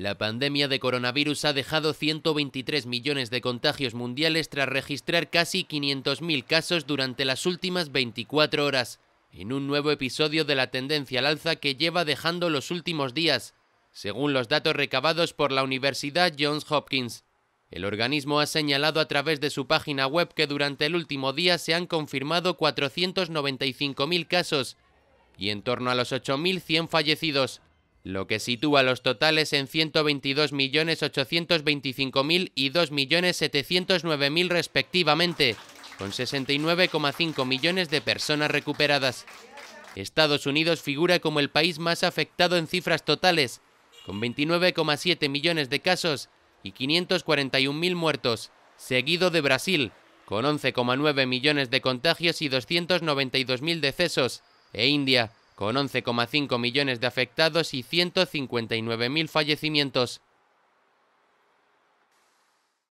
La pandemia de coronavirus ha dejado 123 millones de contagios mundiales tras registrar casi 500.000 casos durante las últimas 24 horas, en un nuevo episodio de la tendencia al alza que lleva dejando los últimos días, según los datos recabados por la Universidad Johns Hopkins. El organismo ha señalado a través de su página web que durante el último día se han confirmado 495.000 casos y en torno a los 8.100 fallecidos lo que sitúa los totales en 122.825.000 y 2.709.000 respectivamente, con 69,5 millones de personas recuperadas. Estados Unidos figura como el país más afectado en cifras totales, con 29,7 millones de casos y 541.000 muertos, seguido de Brasil, con 11,9 millones de contagios y 292.000 decesos, e India, con 11,5 millones de afectados y 159.000 fallecimientos.